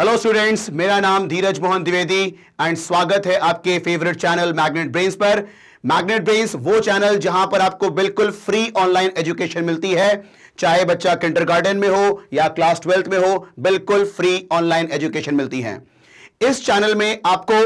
Hello students मेरा नाम धीरज Mohan Dwivedi and स्वागत है आपके फेवरेट चैनल मैग्नेट ब्रेन्स पर मैग्नेट ब्रेन्स वो चैनल जहां पर आपको बिल्कुल फ्री ऑनलाइन एजुकेशन मिलती है चाहे बच्चा किंडरगार्टन में हो या क्लास ट्वेल्थ में हो बिल्कुल फ्री ऑनलाइन एजुकेशन मिलती है इस चैनल में आपको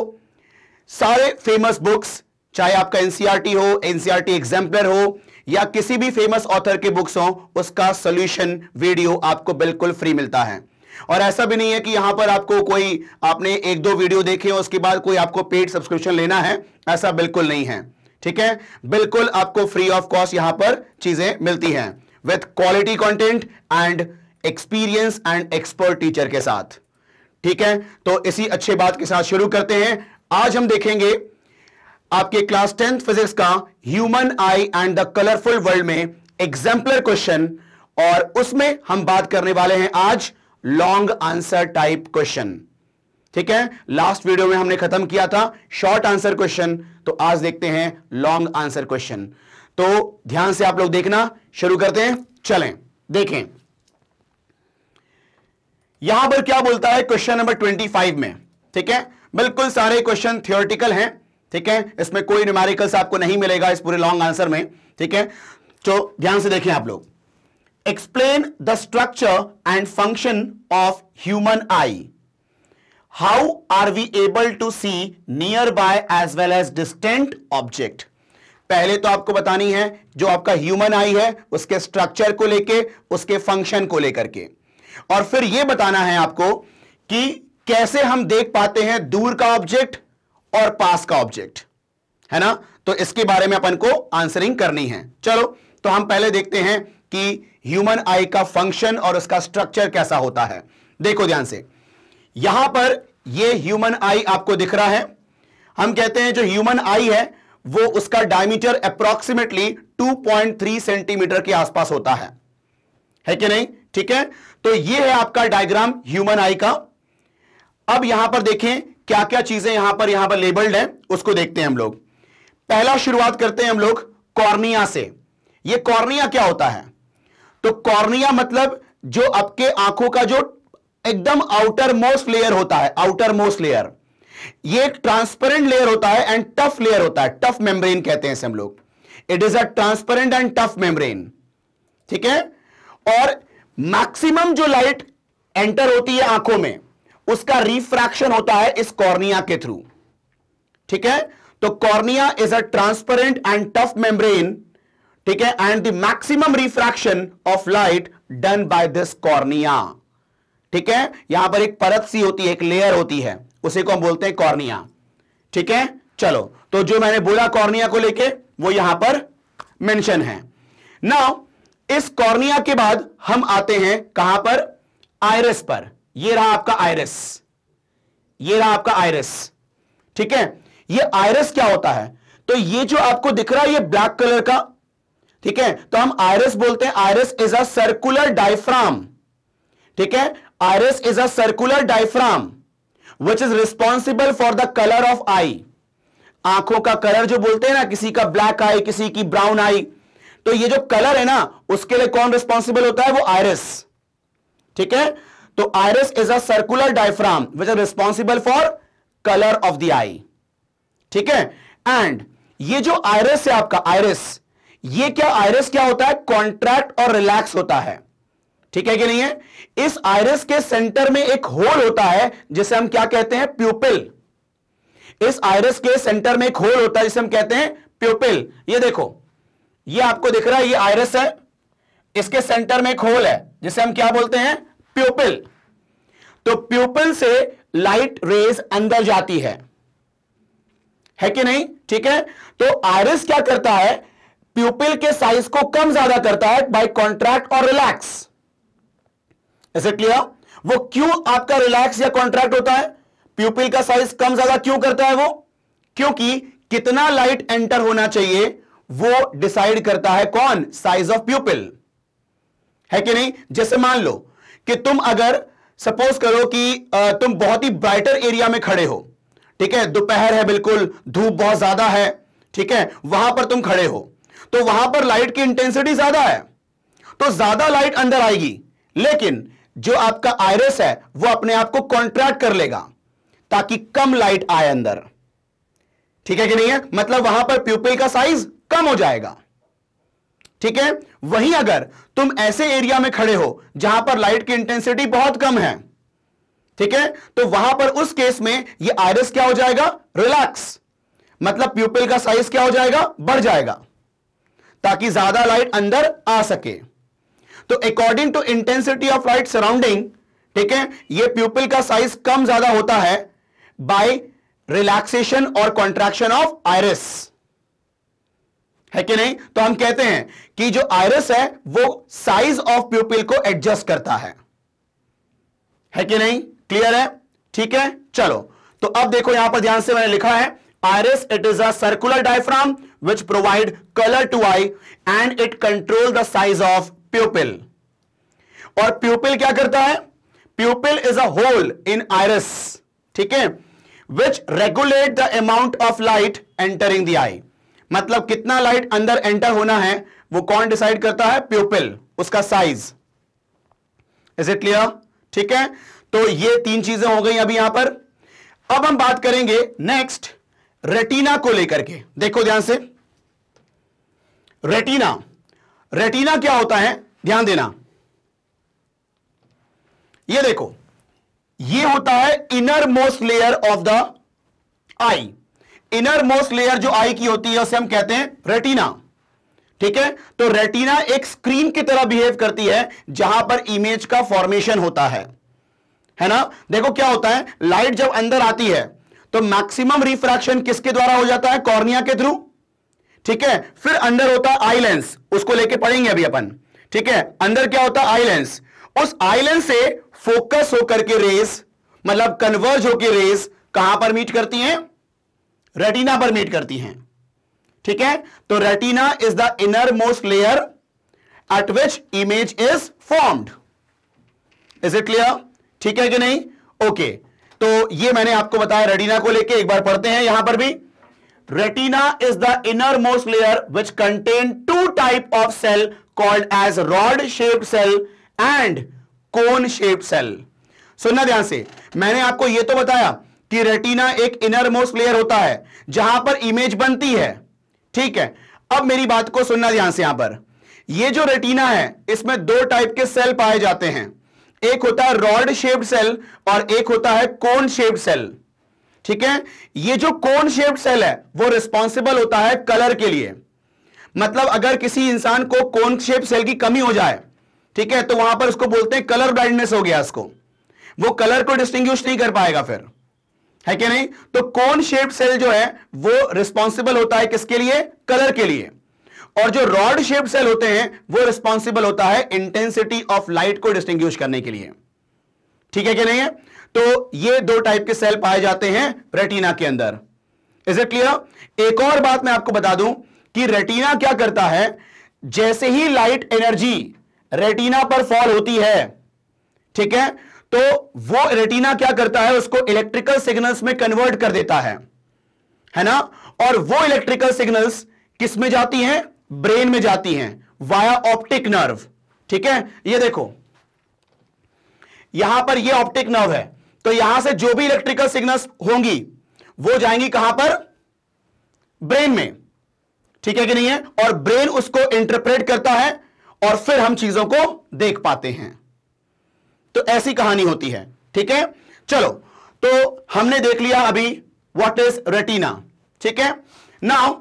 सारे फेमस बुक्स चाहे आपका एनसीआरटी e हो एनसीआरटी एग्जाम्पलर e हो या किसी भी फेमस ऑथर के बुक्स हो उसका सोल्यूशन वीडियो आपको बिल्कुल फ्री मिलता है और ऐसा भी नहीं है कि यहां पर आपको कोई आपने एक दो वीडियो देखे और उसके बाद कोई आपको पेड सब्सक्रिप्शन लेना है ऐसा बिल्कुल नहीं है ठीक है बिल्कुल आपको फ्री ऑफ कॉस्ट यहां पर चीजें मिलती हैं with quality content and experience and expert teacher के साथ ठीक है तो इसी अच्छे बात के साथ शुरू करते हैं आज हम देखेंगे आपके क्लास टेंथ फिजिक्स का human eye and the colourful world में एग्जाम्पलर क्वेश्चन और उसमें हम बात करने वाले हैं आज लॉन्ग आंसर टाइप क्वेश्चन ठीक है लास्ट वीडियो में हमने खत्म किया था शॉर्ट आंसर क्वेश्चन तो आज देखते हैं लॉन्ग आंसर क्वेश्चन तो ध्यान से आप लोग देखना शुरू करते हैं चलें देखें यहां पर क्या बोलता है क्वेश्चन नंबर ट्वेंटी फाइव में ठीक है बिल्कुल सारे क्वेश्चन थियोरटिकल हैं ठीक है इसमें कोई न्यूमेरिकल्स आपको नहीं मिलेगा इस पूरे लॉन्ग आंसर में ठीक है तो ध्यान से देखें आप लोग explain the structure and function of human eye. How are we able to see nearby as well as distant object? पहले तो आपको बतानी है जो आपका ह्यूमन आई है उसके स्ट्रक्चर को लेके उसके फंक्शन को लेकर के और फिर यह बताना है आपको कि कैसे हम देख पाते हैं दूर का ऑब्जेक्ट और पास का ऑब्जेक्ट है ना तो इसके बारे में अपन को आंसरिंग करनी है चलो तो हम पहले देखते हैं कि ह्यूमन आई का फंक्शन और उसका स्ट्रक्चर कैसा होता है देखो ध्यान से यहां पर यह ह्यूमन आई आपको दिख रहा है हम कहते हैं जो ह्यूमन आई है वो उसका डायमीटर अप्रोक्सीमेटली 2.3 सेंटीमीटर के आसपास होता है है कि नहीं ठीक है तो ये है आपका डायग्राम ह्यूमन आई का अब यहां पर देखें क्या क्या चीजें यहां पर यहां पर लेबल्ड है उसको देखते हैं हम लोग पहला शुरुआत करते हैं हम लोग कॉर्निया से ये कॉर्निया क्या होता है तो कॉर्निया मतलब जो आपके आंखों का जो एकदम आउटर मोस्ट लेयर होता है आउटर मोस्ट लेयर ये एक ट्रांसपेरेंट लेयर होता है एंड टफ लेयर होता है टफ मेम्ब्रेन कहते हैं इसे हम लोग it is a transparent and tough membrane ठीक है और मैक्सिमम जो लाइट एंटर होती है आंखों में उसका रिफ्रैक्शन होता है इस कॉर्निया के थ्रू ठीक है तो cornea is a transparent and tough membrane ठीक है and the maximum refraction of light done by this cornea ठीक है यहां पर एक परत सी होती है एक लेयर होती है उसे को हम बोलते हैं कॉर्निया ठीक है चलो तो जो मैंने बोला कॉर्निया को लेके वो यहां पर मेंशन है नाउ इस कॉर्निया के बाद हम आते हैं कहां पर आयरस पर ये रहा आपका आयरस ये रहा आपका आयरस ठीक है ये आयरस क्या होता है तो ये जो आपको दिख रहा है ये ब्लैक कलर का ठीक है तो हम आयरस बोलते हैं iris is a circular diaphragm ठीक है iris is a circular diaphragm which is responsible for the colour of eye आंखों का कलर जो बोलते हैं ना किसी का ब्लैक आई किसी की ब्राउन आई तो ये जो कलर है ना उसके लिए कौन रिस्पॉन्सिबल होता है वो आयरस ठीक है तो iris is a circular diaphragm which is responsible for colour of the eye ठीक है एंड ये जो आयरस है आपका आयरस ये क्या आयरस क्या होता है कॉन्ट्रैक्ट और रिलैक्स होता है ठीक है कि नहीं है इस आयरस के सेंटर में एक होल होता है जिसे हम क्या कहते हैं प्यूपिल इस आयरस के सेंटर में एक होल होता है जिसे हम कहते हैं प्यूपिल ये देखो ये आपको दिख रहा है ये आयरस है इसके सेंटर में एक होल है जिसे हम क्या बोलते हैं प्यूपिल तो प्यूपिल से लाइट रेज अंदर जाती है है कि नहीं ठीक है तो आयरस क्या करता है प्यूपिल के साइज को कम ज्यादा करता है बाय कॉन्ट्रैक्ट और रिलैक्स ऐसे क्लियर वो क्यों आपका रिलैक्स या कॉन्ट्रैक्ट होता है प्यूपिल का साइज कम ज्यादा क्यों करता है वो क्योंकि कितना लाइट एंटर होना चाहिए वो डिसाइड करता है कौन साइज ऑफ प्यूपिल है कि नहीं जैसे मान लो कि तुम अगर सपोज करो कि तुम बहुत ही ब्राइटर एरिया में खड़े हो ठीक है दोपहर है बिल्कुल धूप बहुत ज्यादा है ठीक है वहां पर तुम खड़े हो तो वहां पर लाइट की इंटेंसिटी ज्यादा है तो ज्यादा लाइट अंदर आएगी लेकिन जो आपका आयरस है वो अपने आप को कॉन्ट्रैक्ट कर लेगा ताकि कम लाइट आए अंदर ठीक है कि नहीं है मतलब वहां पर प्यूपिल का साइज कम हो जाएगा ठीक है वहीं अगर तुम ऐसे एरिया में खड़े हो जहां पर लाइट की इंटेंसिटी बहुत कम है ठीक है तो वहां पर उस केस में ये आयरस क्या हो जाएगा रिलैक्स मतलब प्यूपिल का साइज क्या हो जाएगा बढ़ जाएगा ताकि ज्यादा लाइट अंदर आ सके तो according to intensity of light surrounding ठीक है ये प्यूपिल का साइज कम ज्यादा होता है बाय रिलैक्सेशन और कॉन्ट्रैक्शन ऑफ आयरस है कि नहीं तो हम कहते हैं कि जो आयरस है वो साइज ऑफ प्यूपिल को एडजस्ट करता है है कि नहीं क्लियर है ठीक है चलो तो अब देखो यहां पर ध्यान से मैंने लिखा है iris it is a circular diaphragm which provide color to eye and it control the size of pupil और pupil क्या करता है pupil is a hole in iris ठीक है which regulate the amount of light entering the eye मतलब कितना light अंदर enter होना है वो कौन डिसाइड करता है प्यूपिल उसका साइज इज इट क्लियर ठीक है तो ये तीन चीजें हो गई अभी यहां पर अब हम बात करेंगे नेक्स्ट रेटिना को लेकर के देखो ध्यान से रेटिना रेटिना क्या होता है ध्यान देना ये देखो ये होता है inner most layer of the eye inner most layer जो आई की होती है उसे हम कहते हैं रेटिना ठीक है तो रेटिना एक स्क्रीन की तरह बिहेव करती है जहां पर इमेज का फॉर्मेशन होता है है ना देखो क्या होता है लाइट जब अंदर आती है तो मैक्सिमम रिफ्रैक्शन किसके द्वारा हो जाता है कॉर्निया के थ्रू ठीक है फिर अंदर होता है उसको लेके पढ़ेंगे अभी अपन ठीक है अंदर क्या होता है आई उस आई से फोकस होकर के रेस मतलब कन्वर्ज होकर रेस कहां पर मीट करती हैं रेटिना पर मीट करती हैं ठीक है तो retina is the inner most layer at which image is formed is it clear ठीक है कि नहीं ओके okay. तो ये मैंने आपको बताया रेटिना को लेके एक बार पढ़ते हैं यहां पर भी is the inner most layer which contain two type of cell called as rod shaped cell and cone shape cell सुनना ध्यान से मैंने आपको यह तो बताया कि रेटिना एक इनर मोस्ट लेयर होता है जहां पर इमेज बनती है ठीक है अब मेरी बात को सुनना ध्यान से यहां पर यह जो रेटिना है इसमें दो टाइप के सेल पाए जाते हैं एक होता है रॉड शेप्ड सेल और एक होता है कोन शेप्ड सेल ठीक है ये जो कोन शेप्ड सेल है वो रिस्पॉन्सिबल होता है कलर के लिए मतलब अगर किसी इंसान को कोन शेप सेल की कमी हो जाए ठीक है तो वहां पर उसको बोलते हैं कलर ब्लाइंडनेस हो गया उसको वो कलर को डिस्टिंग नहीं कर पाएगा फिर है कि नहीं तो कोन शेप सेल जो है वो रिस्पॉन्सिबल होता है किसके लिए कलर के लिए और जो रॉड शेप सेल होते हैं वो रिस्पॉन्सिबल होता है इंटेंसिटी ऑफ लाइट को डिस्टिंग करने के लिए ठीक है कि नहीं है तो ये दो टाइप के सेल पाए जाते हैं रेटिना के अंदर इज इट क्लियर एक और बात मैं आपको बता दूं कि रेटिना क्या करता है जैसे ही लाइट एनर्जी रेटिना पर फॉल होती है ठीक है तो वो रेटिना क्या करता है उसको इलेक्ट्रिकल सिग्नल्स में कन्वर्ट कर देता है है ना और वो इलेक्ट्रिकल सिग्नल्स किस में जाती हैं ब्रेन में जाती हैं वाया ऑप्टिक नर्व ठीक है ये देखो यहां पर ये ऑप्टिक नर्व है तो यहां से जो भी इलेक्ट्रिकल सिग्नल्स होंगी वो जाएंगी कहां पर ब्रेन में ठीक है कि नहीं है और ब्रेन उसको इंटरप्रेट करता है और फिर हम चीजों को देख पाते हैं तो ऐसी कहानी होती है ठीक है चलो तो हमने देख लिया अभी व्हाट इज रेटिना ठीक है नाउ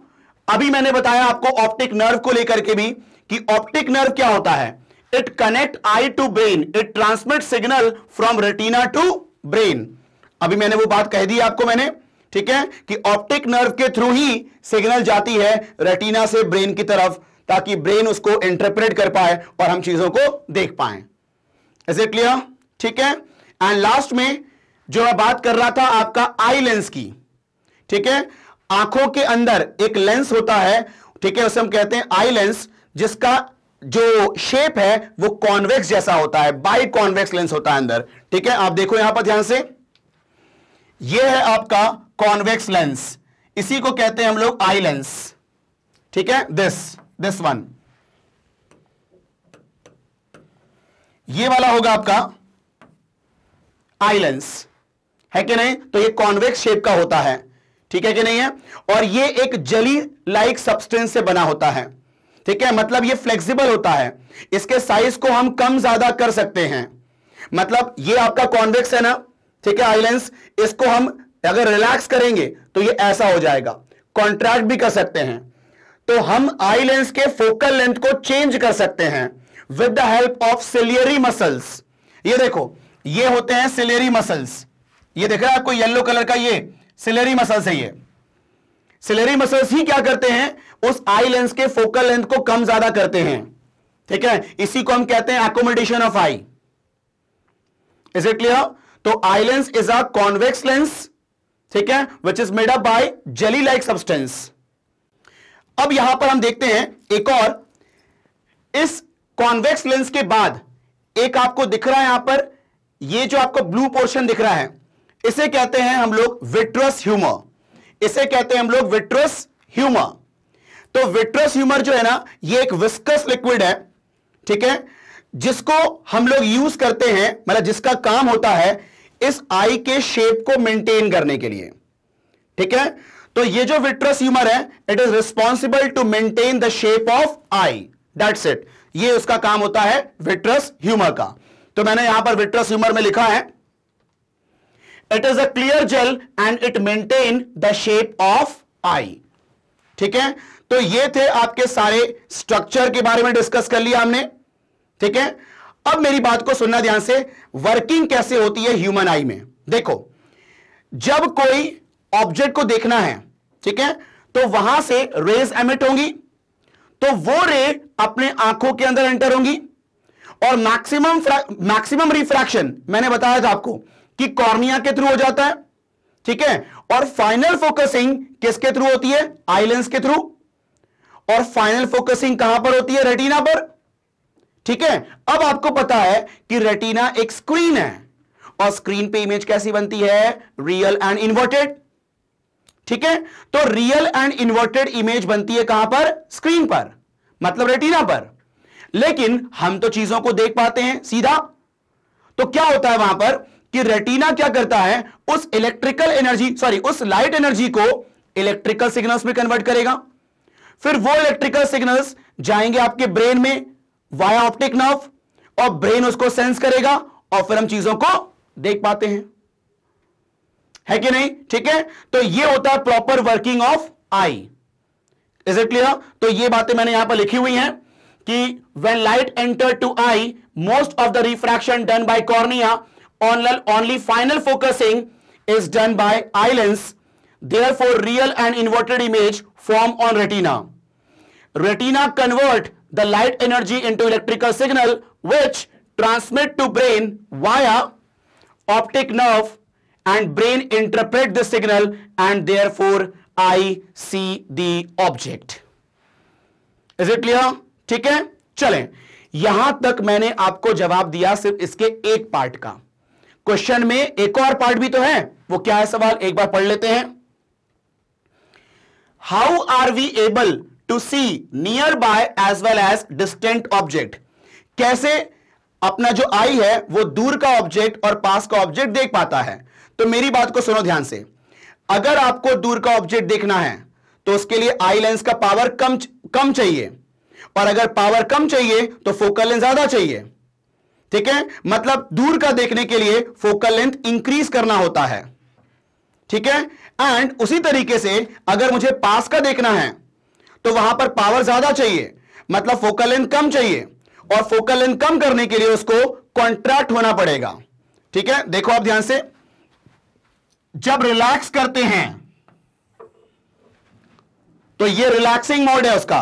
अभी मैंने बताया आपको ऑप्टिक नर्व को लेकर के भी कि ऑप्टिक नर्व क्या होता है it connect eye to brain it transmit signal from retina to brain अभी मैंने वो बात कह दी आपको मैंने ठीक है कि ऑप्टिक नर्व के थ्रू ही सिग्नल जाती है रेटिना से ब्रेन की तरफ ताकि ब्रेन उसको इंटरप्रेट कर पाए और हम चीजों को देख पाए इज इट क्लियर ठीक है एंड लास्ट में जो मैं बात कर रहा था आपका आई लेंस की ठीक है आंखों के अंदर एक लेंस होता है ठीक है उसे हम कहते हैं आई लेंस जिसका जो शेप है वो कॉन्वेक्स जैसा होता है बाई कॉन्वेक्स लेंस होता है अंदर ठीक है आप देखो यहां पर ध्यान से ये है आपका कॉन्वेक्स लेंस इसी को कहते हैं हम लोग आई लेंस ठीक है दिस दिस वन ये वाला होगा आपका आई लेंस है कि नहीं तो ये कॉन्वेक्स शेप का होता है ठीक है कि नहीं है और ये एक जली लाइक सब्सटेंस से बना होता है ठीक है मतलब ये फ्लेक्सिबल होता है इसके साइज को हम कम ज्यादा कर सकते हैं मतलब ये आपका कॉन्वेक्स है ना ठीक है आईलेंस इसको हम अगर रिलैक्स करेंगे तो ये ऐसा हो जाएगा कॉन्ट्रैक्ट भी कर सकते हैं तो हम आई लेंस के फोकल लेंथ को चेंज कर सकते हैं with the help of ciliary muscles ये देखो ये होते हैं सिलेरी मसल्स ये देख रहे हैं आपको येलो कलर का ये सिलेरी मसल्स है ये सिलेरी मसल्स ही क्या करते हैं उस आई लेंस के फोकल लेंथ को कम ज्यादा करते हैं ठीक है इसी को हम कहते हैं accommodation of eye is it clear तो eye lens is a convex lens ठीक है which is made up by jelly like substance अब यहां पर हम देखते हैं एक और इस कॉन्वेक्स लेंस के बाद एक आपको दिख रहा है यहां पर ये जो आपको ब्लू पोर्शन दिख रहा है इसे कहते हैं हम लोग विट्रस ह्यूमर इसे कहते हैं हम लोग विट्रस ह्यूमर तो विट्रस ह्यूमर जो है ना ये एक विस्कस लिक्विड है ठीक है जिसको हम लोग यूज करते हैं मतलब जिसका काम होता है इस आई के शेप को मेंटेन करने के लिए ठीक है तो ये जो विट्रस ह्यूमर है it is responsible to maintain the shape of eye that's it ये उसका काम होता है विट्रस ह्यूमर का तो मैंने यहां पर विट्रस ह्यूमर में लिखा है it is a clear gel and it maintain the shape of eye ठीक है तो ये थे आपके सारे स्ट्रक्चर के बारे में डिस्कस कर लिया हमने ठीक है अब मेरी बात को सुनना ध्यान से वर्किंग कैसे होती है ह्यूमन आई में देखो जब कोई ऑब्जेक्ट को देखना है ठीक है तो वहां से रेज एमिट होंगी तो वो रे अपने आंखों के अंदर एंटर होंगी और मैक्सिमम मैक्सिमम रिफ्रैक्शन मैंने बताया था आपको कि कॉर्निया के थ्रू हो जाता है ठीक है और फाइनल फोकसिंग किसके थ्रू होती है आईलेंस के थ्रू और फाइनल फोकसिंग कहां पर होती है रेटिना पर ठीक है अब आपको पता है कि रेटिना एक स्क्रीन है और स्क्रीन पे इमेज कैसी बनती है रियल एंड इन्वर्टेड ठीक है तो रियल एंड इन्वर्टेड इमेज बनती है कहां पर स्क्रीन पर मतलब रेटिना पर लेकिन हम तो चीजों को देख पाते हैं सीधा तो क्या होता है वहां पर कि रेटिना क्या करता है उस इलेक्ट्रिकल एनर्जी सॉरी उस लाइट एनर्जी को इलेक्ट्रिकल सिग्नल्स में कन्वर्ट करेगा फिर वो इलेक्ट्रिकल सिग्नल्स जाएंगे आपके ब्रेन में वाया ऑप्टिक नर्व और ब्रेन उसको सेंस करेगा और फिर हम चीजों को देख पाते हैं है कि नहीं ठीक है तो ये होता है proper working of eye is it clear तो ये बातें मैंने यहां पर लिखी हुई हैं कि when light enter to eye most of the refraction done by cornea only only final focusing is done by eye lens therefore real and inverted image form on retina retina convert the light energy into electrical signal which transmit to brain via optic nerve and brain interpret the signal and therefore I see the object. Is it clear? ठीक है चलें यहां तक मैंने आपको जवाब दिया सिर्फ इसके एक पार्ट का क्वेश्चन में एक और पार्ट भी तो है वो क्या है सवाल एक बार पढ़ लेते हैं how are we able to see nearby as well as distant object कैसे अपना जो आई है वो दूर का ऑब्जेक्ट और पास का ऑब्जेक्ट देख पाता है तो मेरी बात को सुनो ध्यान से अगर आपको दूर का ऑब्जेक्ट देखना है तो उसके लिए आई लेंस का पावर कम कम चाहिए और अगर पावर कम चाहिए तो फोकल लेंथ ज्यादा चाहिए ठीक है मतलब दूर का देखने के लिए फोकल लेंथ इंक्रीज करना होता है ठीक है एंड उसी तरीके से अगर मुझे पास का देखना है तो वहां पर पावर ज्यादा चाहिए मतलब फोकल लेंथ कम चाहिए और फोकल लेंथ कम करने के लिए उसको कॉन्ट्रैक्ट होना पड़ेगा ठीक है देखो आप ध्यान से जब रिलैक्स करते हैं तो ये रिलैक्सिंग मोड है उसका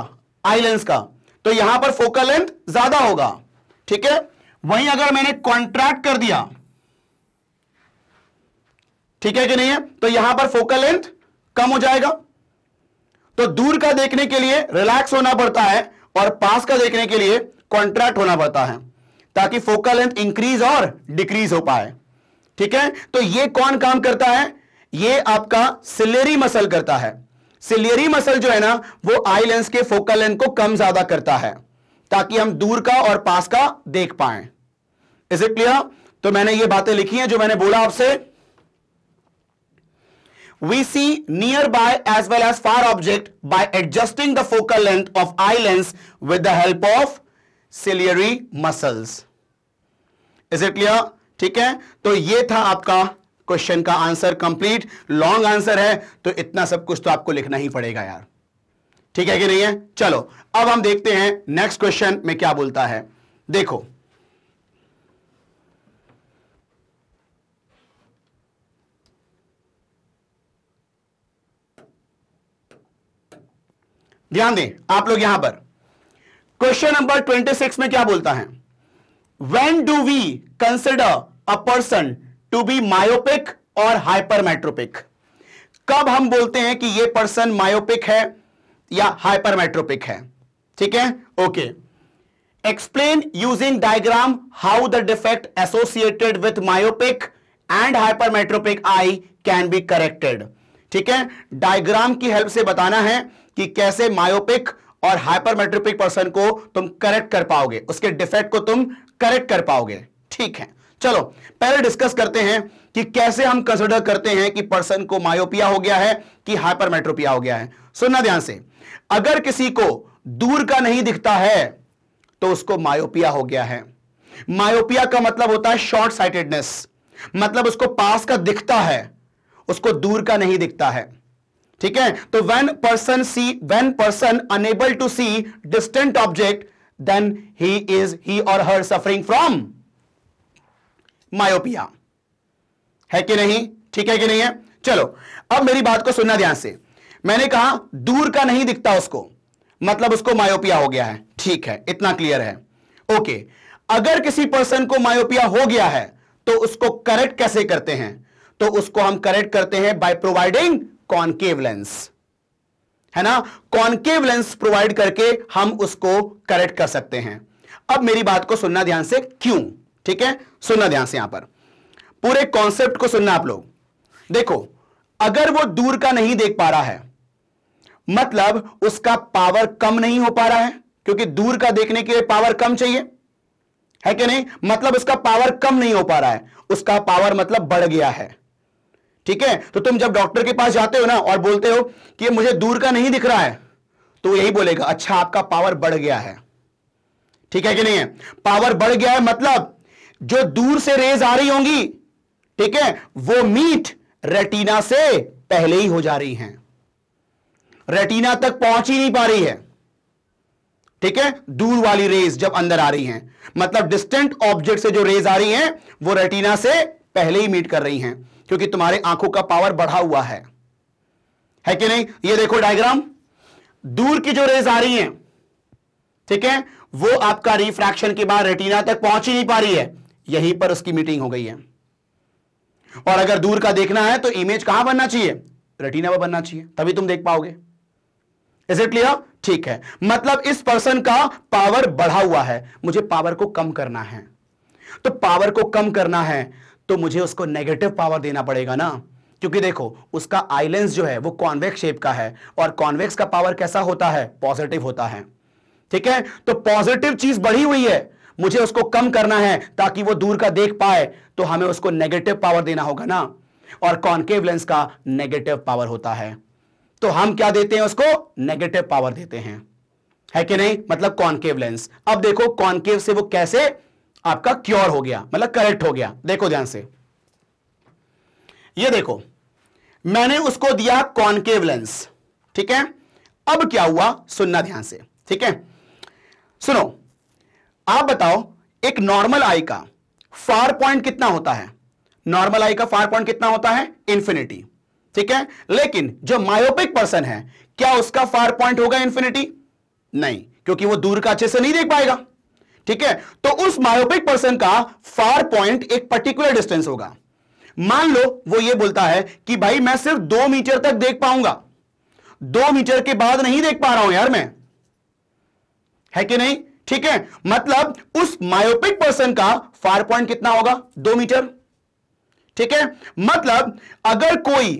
आई लेंस का तो यहां पर फोकल लेंथ ज्यादा होगा ठीक है वहीं अगर मैंने कॉन्ट्रैक्ट कर दिया ठीक है कि नहीं है तो यहां पर फोकल लेंथ कम हो जाएगा तो दूर का देखने के लिए रिलैक्स होना पड़ता है और पास का देखने के लिए कॉन्ट्रैक्ट होना पड़ता है ताकि फोकल लेंथ इंक्रीज और डिक्रीज हो पाए ठीक है तो ये कौन काम करता है ये आपका सिलेरी मसल करता है सिलेरी मसल जो है ना वो आई लेंस के फोकल लेंथ को कम ज्यादा करता है ताकि हम दूर का और पास का देख पाए इज इट क्लियर तो मैंने ये बातें लिखी हैं जो मैंने बोला आपसे we see nearby as well as far object by adjusting the focal length of eye lens with the help of ciliary muscles. Is it clear? ठीक है तो ये था आपका क्वेश्चन का आंसर कंप्लीट लॉन्ग आंसर है तो इतना सब कुछ तो आपको लिखना ही पड़ेगा यार ठीक है कि नहीं है चलो अब हम देखते हैं नेक्स्ट क्वेश्चन में क्या बोलता है देखो ध्यान दें आप लोग यहां पर क्वेश्चन नंबर ट्वेंटी सिक्स में क्या बोलता है when do we consider a person to be myopic और हाइपरमेट्रोपिक कब हम बोलते हैं कि यह पर्सन मायोपिक है या हाइपरमेट्रोपिक है ठीक है okay explain using diagram how the defect associated with myopic and hypermetropic eye can be corrected ठीक है डायग्राम की हेल्प से बताना है कि कैसे मायोपिक और हाइपरमेट्रोपिक पर्सन को तुम करेक्ट कर पाओगे उसके डिफेक्ट को तुम करेक्ट कर पाओगे ठीक है चलो पहले डिस्कस करते हैं कि कैसे हम कंसिडर करते हैं कि पर्सन को मायोपिया हो गया है कि हाइपरमेट्रोपिया हो गया है सुनना ध्यान से अगर किसी को दूर का नहीं दिखता है तो उसको मायोपिया हो गया है मायोपिया का मतलब होता है शॉर्ट साइटेडनेस मतलब उसको पास का दिखता है उसको दूर का नहीं दिखता है ठीक है तो when person see when person unable to see distant object then he is he और हर सफरिंग फ्रॉम मायोपिया है कि नहीं ठीक है कि नहीं है चलो अब मेरी बात को सुनना ध्यान से मैंने कहा दूर का नहीं दिखता उसको मतलब उसको मायोपिया हो गया है ठीक है इतना क्लियर है ओके अगर किसी पर्सन को मायोपिया हो गया है तो उसको करेक्ट कैसे करते हैं तो उसको हम करेक्ट करते हैं बाय प्रोवाइडिंग कॉन्केव लेंस है ना कॉन्केव लेंस प्रोवाइड करके हम उसको करेक्ट कर सकते हैं अब मेरी बात को सुनना ध्यान से क्यों ठीक है सुनना ध्यान से यहां पर पूरे कॉन्सेप्ट को सुनना आप लोग देखो अगर वो दूर का नहीं देख पा रहा है मतलब उसका पावर कम नहीं हो पा रहा है क्योंकि दूर का देखने के लिए पावर कम चाहिए है कि नहीं मतलब उसका पावर कम नहीं हो पा रहा है उसका पावर मतलब बढ़ गया है ठीक है तो तुम जब डॉक्टर के पास जाते हो ना और बोलते हो कि मुझे दूर का नहीं दिख रहा है तो यही बोलेगा अच्छा आपका पावर बढ़ गया है ठीक है कि नहीं है पावर बढ़ गया है मतलब जो दूर से रेज आ रही होंगी ठीक है वो मीट रेटिना से पहले ही हो जा रही हैं रेटिना तक पहुंच ही नहीं पा रही है ठीक है दूर वाली रेज जब अंदर आ रही हैं मतलब डिस्टेंट ऑब्जेक्ट से जो रेज आ रही हैं वो रेटिना से पहले ही मीट कर रही हैं क्योंकि तुम्हारे आंखों का पावर बढ़ा हुआ है है कि नहीं ये देखो डायग्राम दूर की जो रेज आ रही है ठीक है वो आपका रिफ्रैक्शन के बाद रेटिना तक पहुंच ही नहीं पा रही है यहीं पर उसकी मीटिंग हो गई है और अगर दूर का देखना है तो इमेज कहां बनना चाहिए रेटिना पर बनना चाहिए तभी तुम देख पाओगे इज इट क्लियर ठीक है मतलब इस पर्सन का पावर बढ़ा हुआ है मुझे पावर को कम करना है तो पावर को कम करना है तो मुझे उसको नेगेटिव पावर देना पड़ेगा ना क्योंकि देखो उसका आई जो है वो कॉन्वेक्स शेप का है और कॉन्वेक्स का पावर कैसा होता है पॉजिटिव होता है ठीक है तो पॉजिटिव चीज बढ़ी हुई है मुझे उसको कम करना है ताकि वो दूर का देख पाए तो हमें उसको नेगेटिव पावर देना होगा ना और कॉन्केव लेंस का नेगेटिव पावर होता है तो हम क्या देते हैं उसको नेगेटिव पावर देते हैं है कि नहीं मतलब कॉन्केव लेंस अब देखो कॉन्केव से वो कैसे आपका क्योर हो गया मतलब करेक्ट हो गया देखो ध्यान से ये देखो मैंने उसको दिया कॉनकेव लेंस ठीक है अब क्या हुआ सुनना ध्यान से ठीक है सुनो आप बताओ एक नॉर्मल आई का फार पॉइंट कितना होता है नॉर्मल आई का फार पॉइंट कितना होता है इंफिनिटी ठीक है लेकिन जो मायोपिक पर्सन है क्या उसका फार पॉइंट होगा इंफिनिटी नहीं क्योंकि वो दूर का अच्छे से नहीं देख पाएगा ठीक है तो उस मायोपिक पर्सन का फार पॉइंट एक पर्टिकुलर डिस्टेंस होगा मान लो वो ये बोलता है कि भाई मैं सिर्फ दो मीटर तक देख पाऊंगा दो मीटर के बाद नहीं देख पा रहा हूं यार मैं है कि नहीं ठीक है मतलब उस मायोपिक पर्सन का फार पॉइंट कितना होगा दो मीटर ठीक है मतलब अगर कोई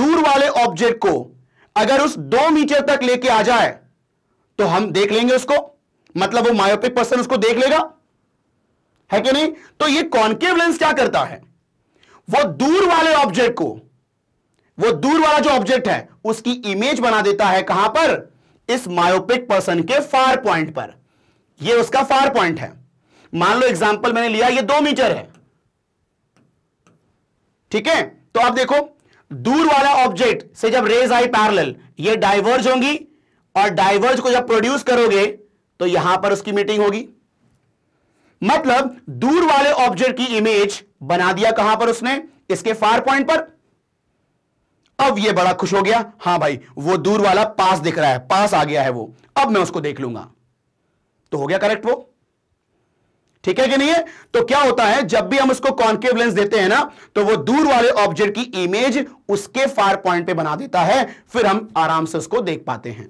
दूर वाले ऑब्जेक्ट को अगर उस दो मीटर तक लेके आ जाए तो हम देख लेंगे उसको मतलब वो मायोपिक पर्सन उसको देख लेगा है कि नहीं तो ये कॉन्केव लेंस क्या करता है वो दूर वाले ऑब्जेक्ट को वो दूर वाला जो ऑब्जेक्ट है उसकी इमेज बना देता है कहां पर इस मायोपिक पर्सन के फार पॉइंट पर ये उसका फार पॉइंट है मान लो एग्जाम्पल मैंने लिया ये दो मीटर है ठीक है तो आप देखो दूर वाला ऑब्जेक्ट से जब रेज आई पैरल ये डाइवर्ज होंगी और डाइवर्ज को जब प्रोड्यूस करोगे तो यहां पर उसकी मीटिंग होगी मतलब दूर वाले ऑब्जेक्ट की इमेज बना दिया कहां पर उसने इसके फार पॉइंट पर अब ये बड़ा खुश हो गया हां भाई वो दूर वाला पास दिख रहा है पास आ गया है वो अब मैं उसको देख लूंगा तो हो गया करेक्ट वो ठीक है कि नहीं है तो क्या होता है जब भी हम उसको कॉन्केव लेंस देते हैं ना तो वो दूर वाले ऑब्जेक्ट की इमेज उसके फार पॉइंट पे बना देता है फिर हम आराम से उसको देख पाते हैं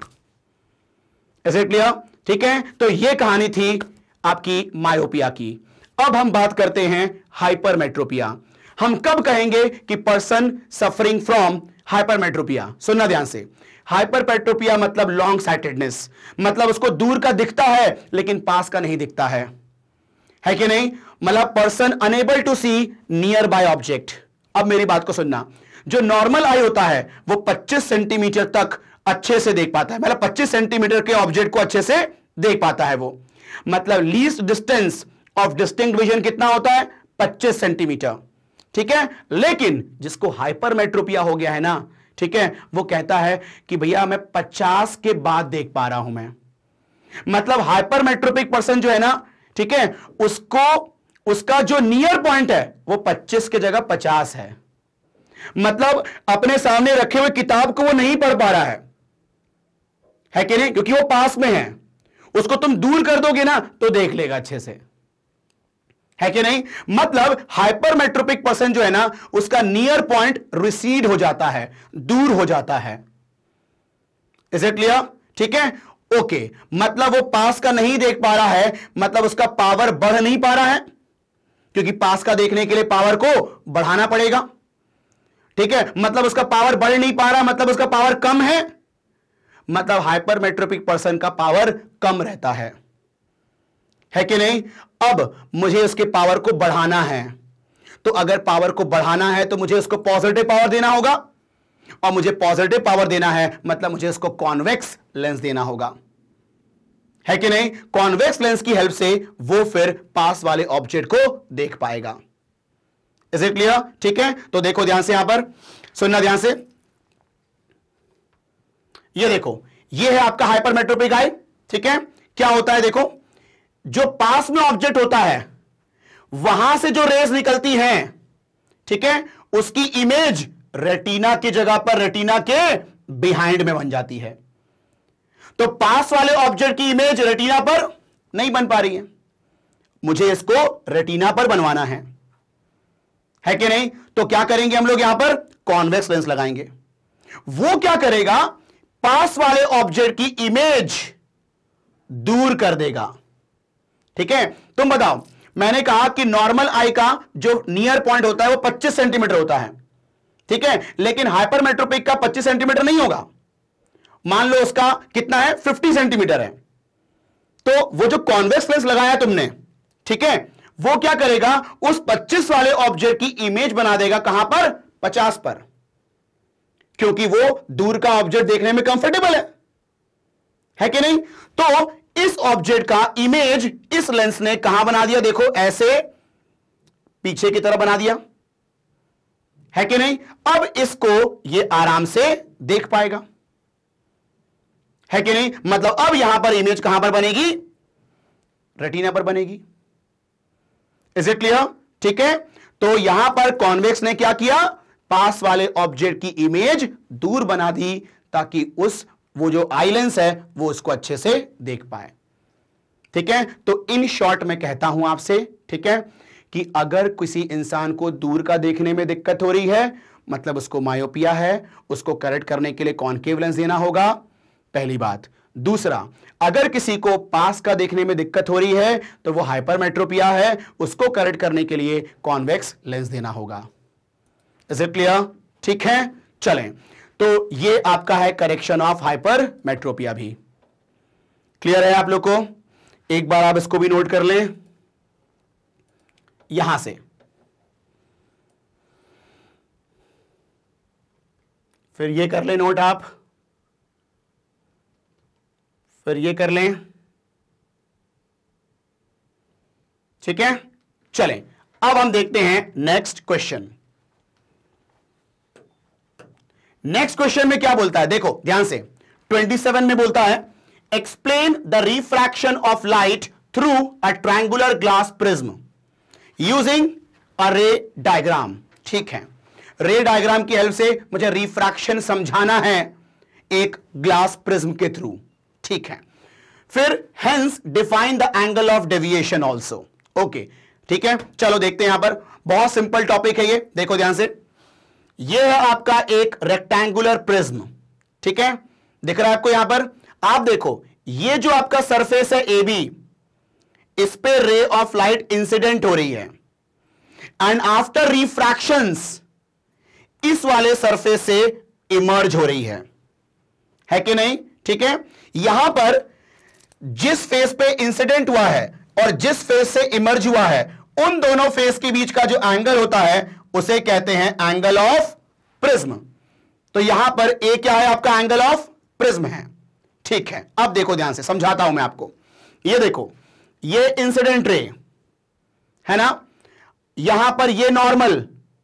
ऐसे क्लियर ठीक है तो यह कहानी थी आपकी मायोपिया की अब हम बात करते हैं हाइपरमेट्रोपिया हम कब कहेंगे कि पर्सन सफरिंग फ्रॉम हाइपरमेट्रोपिया सुनना ध्यान से हाइपरपेट्रोपिया मतलब लॉन्ग साइटेडनेस मतलब उसको दूर का दिखता है लेकिन पास का नहीं दिखता है है कि नहीं मतलब person unable to see nearby object अब मेरी बात को सुनना जो नॉर्मल आई होता है वो 25 सेंटीमीटर तक अच्छे से देख पाता है मतलब 25 सेंटीमीटर के ऑब्जेक्ट को अच्छे से देख पाता है वो मतलब least distance of distinct vision कितना होता है 25 सेंटीमीटर ठीक है लेकिन जिसको हाइपरमेट्रोपिया हो गया है ना ठीक है वो कहता है कि भैया मैं 50 के बाद देख पा रहा हूं मैं मतलब हाइपरमेट्रोपिक पर्सन जो है ना ठीक है उसको उसका जो नियर पॉइंट है वो पच्चीस के जगह पचास है मतलब अपने सामने रखे हुए किताब को वो नहीं पढ़ पा रहा है है कि नहीं क्योंकि वो पास में है उसको तुम दूर कर दोगे ना तो देख लेगा अच्छे से है कि नहीं मतलब हाइपरमेट्रोपिक पर्सन जो है ना उसका नियर पॉइंट रिसीड हो जाता है दूर हो जाता है इज इट क्लियर ठीक है ओके मतलब वो पास का नहीं देख पा रहा है मतलब उसका पावर बढ़ नहीं पा रहा है क्योंकि पास का देखने के लिए पावर को बढ़ाना पड़ेगा ठीक है मतलब उसका पावर बढ़ नहीं पा रहा मतलब उसका पावर कम है मतलब हाइपरमेट्रोपिक पर्सन का पावर कम रहता है है कि नहीं अब मुझे उसके पावर को बढ़ाना है तो अगर पावर को बढ़ाना है तो मुझे उसको पॉजिटिव पावर देना होगा और मुझे पॉजिटिव पावर देना है मतलब मुझे इसको कॉन्वेक्स लेंस देना होगा है कि नहीं कॉन्वेक्स लेंस की हेल्प से वो फिर पास वाले ऑब्जेक्ट को देख पाएगा इज इट क्लियर ठीक है तो देखो ध्यान से यहां पर सुनना ध्यान से ये देखो ये है आपका हाइपरमेट्रोपिक आई ठीक है क्या होता है देखो जो पास में ऑब्जेक्ट होता है वहां से जो रेस निकलती है ठीक है उसकी इमेज रेटिना की जगह पर रेटिना के बिहाइंड में बन जाती है तो पास वाले ऑब्जेक्ट की इमेज रेटिना पर नहीं बन पा रही है मुझे इसको रेटिना पर बनवाना है है कि नहीं तो क्या करेंगे हम लोग यहां पर कॉन्वेक्स लेंस लगाएंगे वो क्या करेगा पास वाले ऑब्जेक्ट की इमेज दूर कर देगा ठीक है तुम बताओ मैंने कहा कि नॉर्मल आई का जो नियर पॉइंट होता है वो 25 सेंटीमीटर होता है ठीक है लेकिन हाइपरमेट्रोपिक का 25 सेंटीमीटर नहीं होगा मान लो उसका कितना है 50 सेंटीमीटर है तो वो जो कॉन्वेक्स लेंस लगाया तुमने ठीक है वो क्या करेगा उस 25 वाले ऑब्जेक्ट की इमेज बना देगा कहां पर 50 पर क्योंकि वो दूर का ऑब्जेक्ट देखने में कंफर्टेबल है है कि नहीं तो इस ऑब्जेक्ट का इमेज इस लेंस ने कहां बना दिया देखो ऐसे पीछे की तरफ बना दिया है कि नहीं अब इसको ये आराम से देख पाएगा है कि नहीं मतलब अब यहां पर इमेज कहां पर बनेगी रेटिना पर बनेगी इज इट क्लियर ठीक है तो यहां पर कॉन्वेक्स ने क्या किया पास वाले ऑब्जेक्ट की इमेज दूर बना दी ताकि उस वो जो आई लेंस है वो उसको अच्छे से देख पाए ठीक है तो इन शॉर्ट में कहता हूं आपसे ठीक है कि अगर किसी इंसान को दूर का देखने में दिक्कत हो रही है मतलब उसको मायोपिया है उसको करेक्ट करने के लिए कॉन्केव लेंस देना होगा पहली बात दूसरा अगर किसी को पास का देखने में दिक्कत हो रही है तो वो हाइपरमेट्रोपिया है उसको करेक्ट करने के लिए कॉन्वेक्स लेंस देना होगा इज इट क्लियर ठीक है चलें तो ये आपका है करेक्शन ऑफ हाइपर मेट्रोपिया भी क्लियर है आप लोग को एक बार आप इसको भी नोट कर लें यहां से फिर ये कर लें नोट आप फिर ये कर लें ठीक है चलें अब हम देखते हैं नेक्स्ट क्वेश्चन नेक्स्ट क्वेश्चन में क्या बोलता है देखो ध्यान से 27 में बोलता है explain the refraction of light through a triangular glass prism using a ray diagram ठीक है रे डायग्राम की हेल्प से मुझे रिफ्रैक्शन समझाना है एक ग्लास प्रिज्म के थ्रू ठीक है फिर hence define the angle of deviation also okay ठीक है चलो देखते हैं यहां पर बहुत सिंपल टॉपिक है ये देखो ध्यान से ये है आपका एक रेक्टेंगुलर प्रिज्म ठीक है दिख रहा है आपको यहां पर आप देखो ये जो आपका सरफेस है ए बी इस पे रे ऑफ लाइट इंसिडेंट हो रही है एंड आफ्टर रिफ्रैक्शन इस वाले सरफेस से इमर्ज हो रही है है कि नहीं ठीक है यहां पर जिस फेस पे इंसिडेंट हुआ है और जिस फेस से इमर्ज हुआ है उन दोनों फेस के बीच का जो एंगल होता है उसे कहते हैं एंगल ऑफ प्रिज्म तो यहां पर ए क्या है आपका एंगल ऑफ प्रिज्म है ठीक है अब देखो ध्यान से समझाता हूं मैं आपको ये देखो ये इंसिडेंट रे है ना यहां पर ये नॉर्मल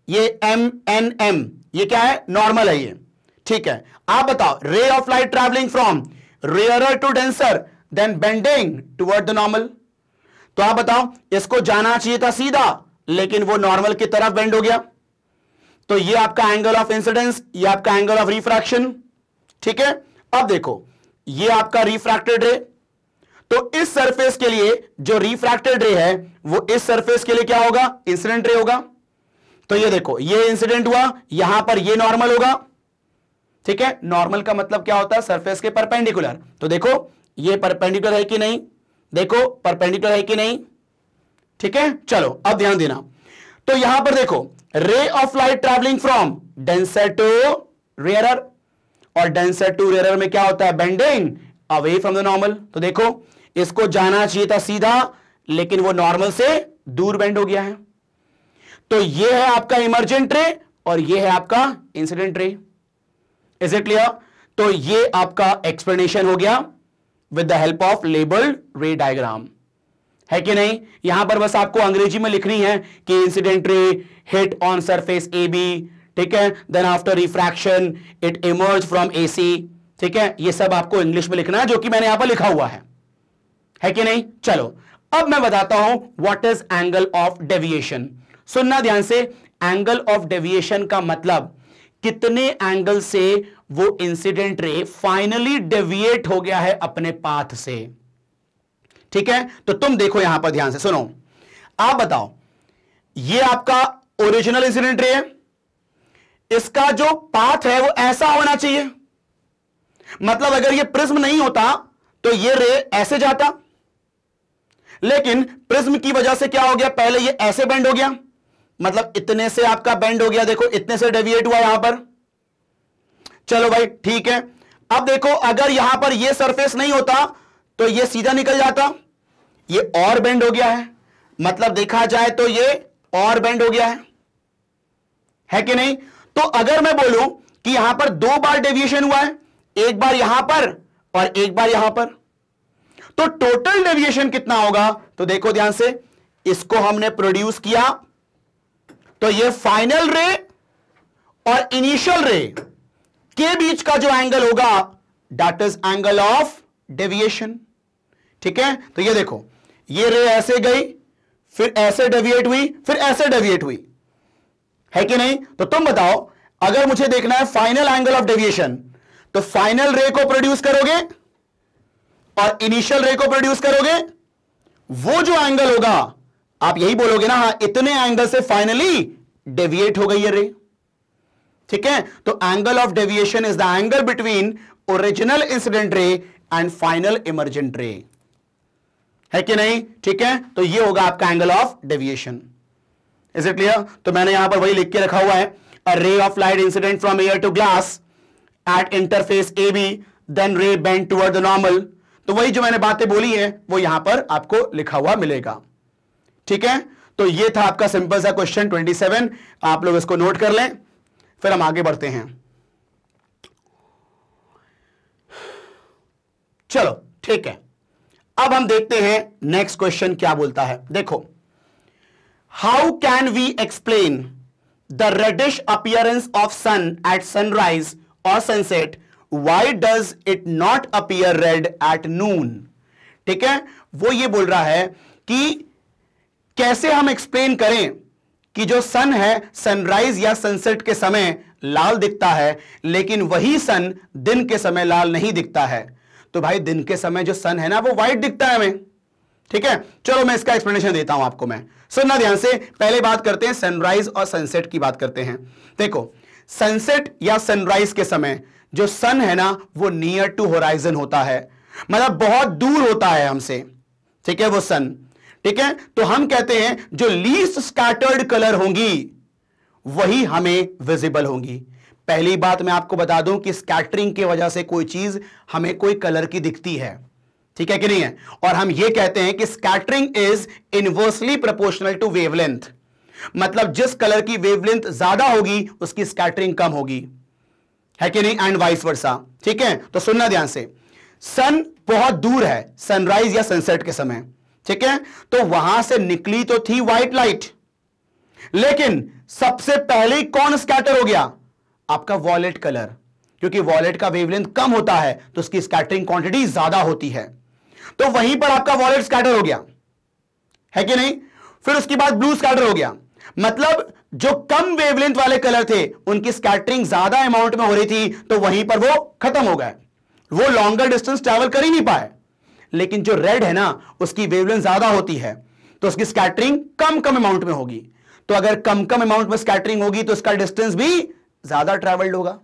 ये एम एन एम ये क्या है नॉर्मल है ये ठीक है आप बताओ ray of light travelling from rare to denser then bending toward the normal तो आप बताओ इसको जाना चाहिए था सीधा लेकिन वो नॉर्मल की तरफ बेंड हो गया तो ये आपका एंगल ऑफ इंसिडेंस ये आपका एंगल ऑफ रिफ्रैक्शन ठीक है अब देखो ये आपका रिफ्रैक्टेड रे तो इस सरफेस के लिए जो रिफ्रैक्टेड रे है वो इस सरफेस के लिए क्या होगा इंसिडेंट रे होगा तो ये देखो ये इंसिडेंट हुआ यहां पर ये नॉर्मल होगा ठीक है नॉर्मल का मतलब क्या होता है सरफेस के परपेंडिकुलर तो देखो ये परपेंडिकुलर है कि नहीं देखो परपेंडिकुलर है कि नहीं ठीक है चलो अब ध्यान देना तो यहां पर देखो ray of light travelling from denser to rare और डेंसर टू रेयर में क्या होता है bending away from the normal तो देखो इसको जाना चाहिए था सीधा लेकिन वो नॉर्मल से दूर बेंड हो गया है तो ये है आपका इमरजेंट रे और ये है आपका incident ray is it clear तो ये आपका एक्सप्लेनेशन हो गया with the help of labelled ray diagram है कि नहीं यहां पर बस आपको अंग्रेजी में लिखनी है कि incident ray hit on surface A B ठीक है then after refraction it emerge from A C ठीक है ये सब आपको इंग्लिश में लिखना है जो कि मैंने यहां पर लिखा हुआ है है कि नहीं चलो अब मैं बताता हूं what is angle of deviation सुनना ध्यान से एंगल ऑफ डेविएशन का मतलब कितने एंगल से वो इंसिडेंट रे फाइनली डेविएट हो गया है अपने पाथ से ठीक है तो तुम देखो यहां पर ध्यान से सुनो आप बताओ ये आपका ओरिजिनल इंसिडेंट रे है इसका जो पाथ है वो ऐसा होना चाहिए मतलब अगर ये प्रिज्म नहीं होता तो ये रे ऐसे जाता लेकिन प्रिज्म की वजह से क्या हो गया पहले ये ऐसे बेंड हो गया मतलब इतने से आपका बेंड हो गया देखो इतने से डेविएट हुआ यहां पर चलो भाई ठीक है अब देखो अगर यहां पर ये सरफेस नहीं होता तो ये सीधा निकल जाता ये और बेंड हो गया है मतलब देखा जाए तो ये और बेंड हो गया है है कि नहीं तो अगर मैं बोलूं कि यहां पर दो बार डेविएशन हुआ है एक बार यहां पर और एक बार यहां पर तो टोटल डेविएशन कितना होगा तो देखो ध्यान से इसको हमने प्रोड्यूस किया तो ये फाइनल रे और इनिशियल रे के बीच का जो एंगल होगा that is angle of deviation ठीक है तो ये देखो ये रे ऐसे गई फिर ऐसे डेविएट हुई फिर ऐसे डेविएट हुई है कि नहीं तो तुम बताओ अगर मुझे देखना है फाइनल एंगल ऑफ डेविएशन तो फाइनल रे को प्रोड्यूस करोगे और इनिशियल रे को प्रोड्यूस करोगे वो जो एंगल होगा आप यही बोलोगे ना हाँ इतने एंगल से फाइनली डेविएट हो गई है रे ठीक है तो angle of deviation is the angle between original incident ray and final emergent ray है कि नहीं ठीक है तो ये होगा आपका angle of deviation is it clear तो मैंने यहां पर वही लिख के रखा हुआ है ray of light incident from air to glass at interface A B then ray bend toward the normal तो वही जो मैंने बातें बोली है वो यहां पर आपको लिखा हुआ मिलेगा ठीक है तो ये था आपका सिंपल सा क्वेश्चन 27 आप लोग इसको नोट कर लें फिर हम आगे बढ़ते हैं चलो ठीक है अब हम देखते हैं नेक्स्ट क्वेश्चन क्या बोलता है देखो how can we explain the reddish appearance of sun at sunrise और sunset why does it not appear red at noon ठीक है वो ये बोल रहा है कि कैसे हम एक्सप्लेन करें कि जो सन है सनराइज या सनसेट के समय लाल दिखता है लेकिन वही सन दिन के समय लाल नहीं दिखता है तो भाई दिन के समय जो सन है ना वो व्हाइट दिखता है हमें ठीक है चलो मैं इसका एक्सप्लेनेशन देता हूं आपको मैं सुनना ध्यान से पहले बात करते हैं सनराइज और सनसेट की बात करते हैं देखो सनसेट या सनराइज के समय जो सन है ना वो नियर टू होराइजन होता है मतलब बहुत दूर होता है हमसे ठीक है वो सन ठीक है तो हम कहते हैं जो लीस्ट स्कैटर्ड कलर होंगी वही हमें विजिबल होंगी पहली बात मैं आपको बता दूं कि स्कैटरिंग की वजह से कोई चीज हमें कोई कलर की दिखती है ठीक है कि नहीं है और हम यह कहते हैं कि scattering is inversely proportional to wavelength मतलब जिस कलर की वेवलेंथ ज्यादा होगी उसकी स्कैटरिंग कम होगी है कि नहीं एंड वाइस वर्सा ठीक है तो सुनना ध्यान से सन बहुत दूर है सनराइज या सनसेट के समय ठीक है तो वहां से निकली तो थी व्हाइट लाइट लेकिन सबसे पहले कौन स्कैटर हो गया आपका वॉलेट कलर क्योंकि वॉलेट का वेवलेंथ कम होता है तो उसकी स्कैटरिंग क्वांटिटी ज्यादा होती है तो वहीं पर आपका वॉलेट स्कैटर हो गया है कि नहीं फिर उसके बाद ब्लू स्कैटर हो गया मतलब जो कम वेवलेंथ वाले कलर थे उनकी स्कैटरिंग ज्यादा अमाउंट में हो रही थी तो वहीं पर वो खत्म हो गए वो लॉन्गर डिस्टेंस ट्रेवल कर ही नहीं पाए लेकिन जो रेड है ना उसकी वेवलेंथ ज्यादा होती है तो उसकी स्कैटरिंग कम कम अमाउंट में होगी तो अगर कम कम अमाउंट में स्कैटरिंग होगी तो उसका डिस्टेंस भी ज्यादा ट्रेवल्ड होगा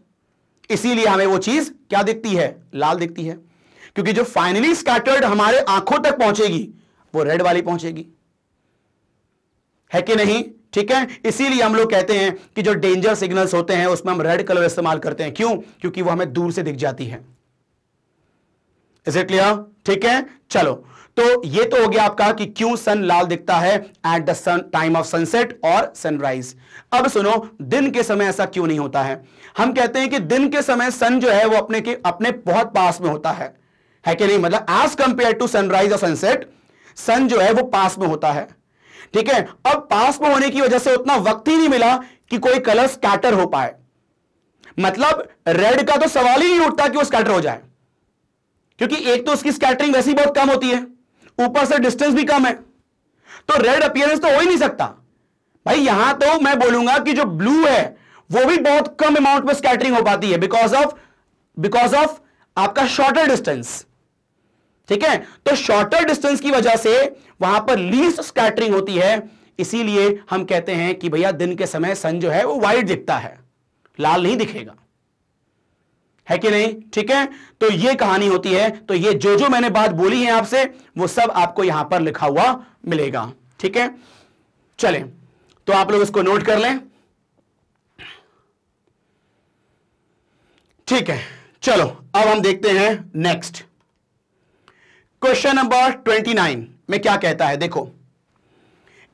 इसीलिए हमें वो चीज क्या दिखती है लाल दिखती है क्योंकि जो फाइनली स्कैटर्ड हमारे आंखों तक पहुंचेगी वो रेड वाली पहुंचेगी है कि नहीं ठीक है इसीलिए हम लोग कहते हैं कि जो डेंजर सिग्नल्स होते हैं उसमें हम रेड कलर इस्तेमाल करते हैं क्यों क्योंकि वो हमें दूर से दिख जाती है इज इट क्लियर ठीक है चलो तो ये तो हो गया आपका कि क्यों सन लाल दिखता है at the sun time of sunset और सनराइज अब सुनो दिन के समय ऐसा क्यों नहीं होता है हम कहते हैं कि दिन के समय सन जो है वो अपने के अपने बहुत पास में होता है है कि नहीं मतलब एज कंपेयर टू सनराइज और सनसेट सन जो है वो पास में होता है ठीक है अब पास में होने की वजह से उतना वक्त ही नहीं मिला कि कोई कलर स्कैटर हो पाए मतलब रेड का तो सवाल ही नहीं उठता कि वो स्कैटर हो जाए क्योंकि एक तो उसकी स्कैटरिंग वैसी बहुत कम होती है ऊपर से डिस्टेंस भी कम है तो रेड अपियरेंस तो हो ही नहीं सकता भाई यहां तो मैं बोलूंगा कि जो ब्लू है वो भी बहुत कम अमाउंट में स्कैटरिंग हो पाती है बिकॉज ऑफ बिकॉज ऑफ आपका शॉर्टर डिस्टेंस ठीक है तो शॉर्टर डिस्टेंस की वजह से वहां पर लीस्ट स्कैटरिंग होती है इसीलिए हम कहते हैं कि भैया दिन के समय सन जो है वो व्हाइट दिखता है लाल नहीं दिखेगा है कि नहीं ठीक है तो ये कहानी होती है तो ये जो जो मैंने बात बोली है आपसे वो सब आपको यहां पर लिखा हुआ मिलेगा ठीक है चले तो आप लोग इसको नोट कर लें ठीक है चलो अब हम देखते हैं next question number twenty nine में क्या कहता है देखो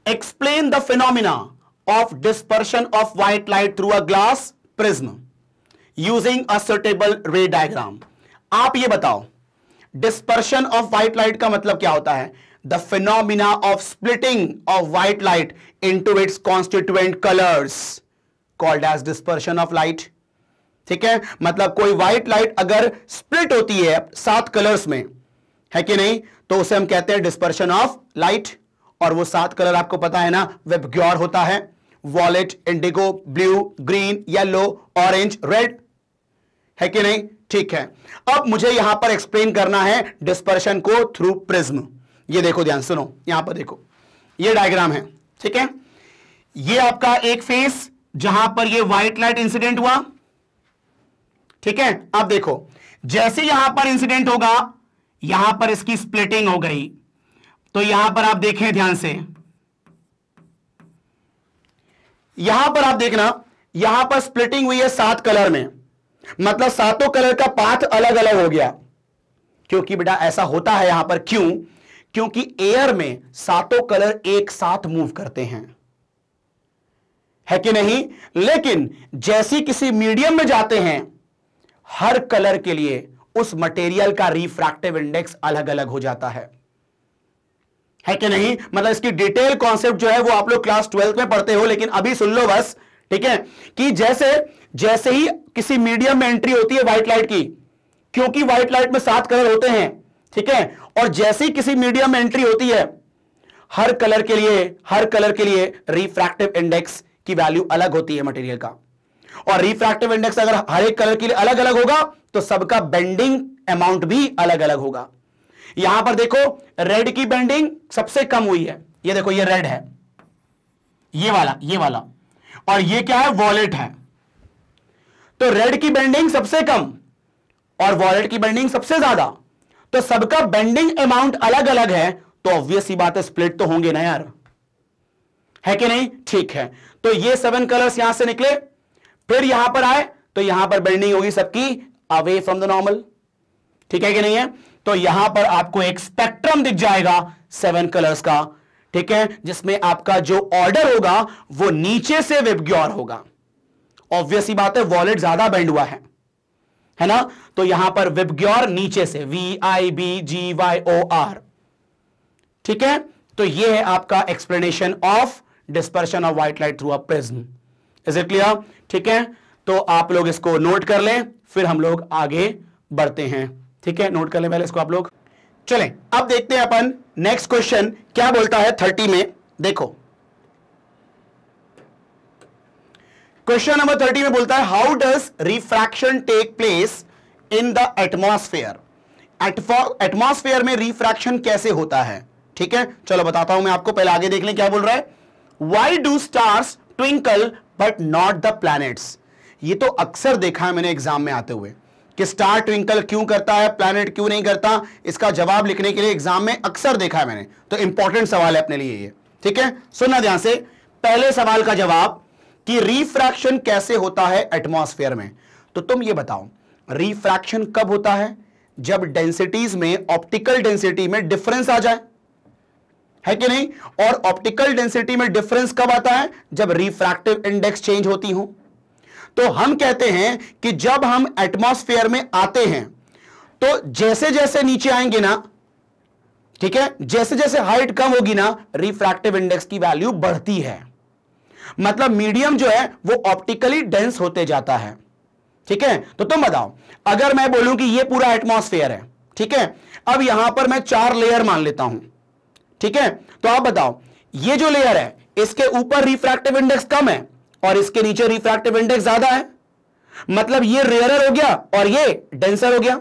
explain the phenomena of dispersion of white light through a glass prism using a suitable ray diagram आप ये बताओ डिस्पर्शन ऑफ व्हाइट लाइट का मतलब क्या होता है the phenomena of splitting of white light into its constituent colours called as dispersion of light ठीक है मतलब कोई व्हाइट लाइट अगर स्प्लिट होती है सात कलर्स में है कि नहीं तो उसे हम कहते हैं डिस्पर्शन ऑफ लाइट और वो सात कलर आपको पता है ना वेबग्योर होता है violet indigo blue green yellow orange red है कि नहीं ठीक है अब मुझे यहां पर एक्सप्लेन करना है डिस्पर्शन को थ्रू प्रिज्म ये देखो ध्यान सुनो यहां पर देखो ये डायग्राम है ठीक है ये आपका एक फेस जहां पर ये व्हाइट लाइट इंसिडेंट हुआ ठीक है अब देखो जैसे यहां पर इंसिडेंट होगा यहां पर इसकी स्प्लिटिंग हो गई तो यहां पर आप देखें ध्यान से यहां पर आप देखना यहां पर स्प्लिटिंग हुई है सात कलर में मतलब सातों कलर का पाथ अलग अलग हो गया क्योंकि बेटा ऐसा होता है यहां पर क्यों क्योंकि एयर में सातों कलर एक साथ मूव करते हैं है कि नहीं लेकिन जैसी किसी मीडियम में जाते हैं हर कलर के लिए उस मटेरियल का रिफ्रैक्टिव इंडेक्स अलग अलग हो जाता है है कि नहीं मतलब इसकी डिटेल कॉन्सेप्ट जो है वो आप लोग क्लास ट्वेल्थ में पढ़ते हो लेकिन अभी सुन लो बस ठीक है कि जैसे जैसे ही किसी मीडियम में एंट्री होती है व्हाइट लाइट की क्योंकि व्हाइट लाइट में सात कलर होते हैं ठीक है और जैसे ही किसी मीडियम में एंट्री होती है हर कलर के लिए हर कलर के लिए रिफ्रैक्टिव इंडेक्स की वैल्यू अलग होती है मटेरियल का और रिफ्रैक्टिव इंडेक्स अगर हर एक कलर के लिए अलग अलग होगा तो सबका बेंडिंग अमाउंट भी अलग अलग होगा यहां पर देखो रेड की बेंडिंग सबसे कम हुई है ये देखो ये रेड है ये वाला ये वाला और ये क्या है वॉलेट है तो रेड की बेंडिंग सबसे कम और वॉलेट की बेंडिंग सबसे ज्यादा तो सबका बेंडिंग अमाउंट अलग अलग है तो ऑब्वियस ही बात है स्प्लिट तो होंगे ना यार है कि नहीं ठीक है तो ये सेवन कलर्स यहां से निकले फिर यहां पर आए तो यहां पर बेंडिंग होगी सबकी अवे फ्रॉम द नॉर्मल ठीक है कि नहीं है तो यहां पर आपको एक स्पेक्ट्रम दिख जाएगा सेवन कलर्स का ठीक है जिसमें आपका जो ऑर्डर होगा वो नीचे से वेबग्योर होगा ऑब्वियस ही बात है वॉलेट ज्यादा बैंड हुआ है है ना तो यहां पर वेबग्योर नीचे से V I B G Y O R ठीक है तो ये है आपका explanation of dispersion of white light through a prism is it clear ठीक है तो आप लोग इसको नोट कर लें फिर हम लोग आगे बढ़ते हैं ठीक है नोट कर लें पहले इसको आप लोग चले अब देखते हैं अपन नेक्स्ट क्वेश्चन क्या बोलता है थर्टी में देखो क्वेश्चन नंबर थर्टी में बोलता है how does refraction take place in the atmosphere atmosphere में रिफ्रैक्शन कैसे होता है ठीक है चलो बताता हूं मैं आपको पहले आगे देख लें क्या बोल रहा है why do stars twinkle but not the planets ये तो अक्सर देखा है मैंने एग्जाम में आते हुए कि स्टार ट्विंकल क्यों करता है प्लैनेट क्यों नहीं करता इसका जवाब लिखने के लिए एग्जाम में अक्सर देखा है मैंने तो इंपॉर्टेंट सवाल है अपने लिए ये ठीक है सुनना ध्यान से पहले सवाल का जवाब कि रिफ्रैक्शन कैसे होता है एटमोस्फेयर में तो तुम ये बताओ रिफ्रैक्शन कब होता है जब डेंसिटीज में ऑप्टिकल डेंसिटी में डिफरेंस आ जाए है कि नहीं और ऑप्टिकल डेंसिटी में डिफरेंस कब आता है जब रिफ्रैक्टिव इंडेक्स चेंज होती हो तो हम कहते हैं कि जब हम एटमॉस्फेयर में आते हैं तो जैसे जैसे नीचे आएंगे ना ठीक है जैसे जैसे हाइट कम होगी ना रिफ्रैक्टिव इंडेक्स की वैल्यू बढ़ती है मतलब मीडियम जो है वो ऑप्टिकली डेंस होते जाता है ठीक है तो तुम बताओ अगर मैं बोलूं कि ये पूरा एटमॉस्फेयर है ठीक है अब यहां पर मैं चार लेयर मान लेता हूं ठीक है तो आप बताओ ये जो लेयर है इसके ऊपर रिफ्रैक्टिव इंडेक्स कम है और इसके नीचे रिफ्रैक्टिव इंडेक्स ज्यादा है मतलब ये रेयरर हो गया और ये डेंसर हो गया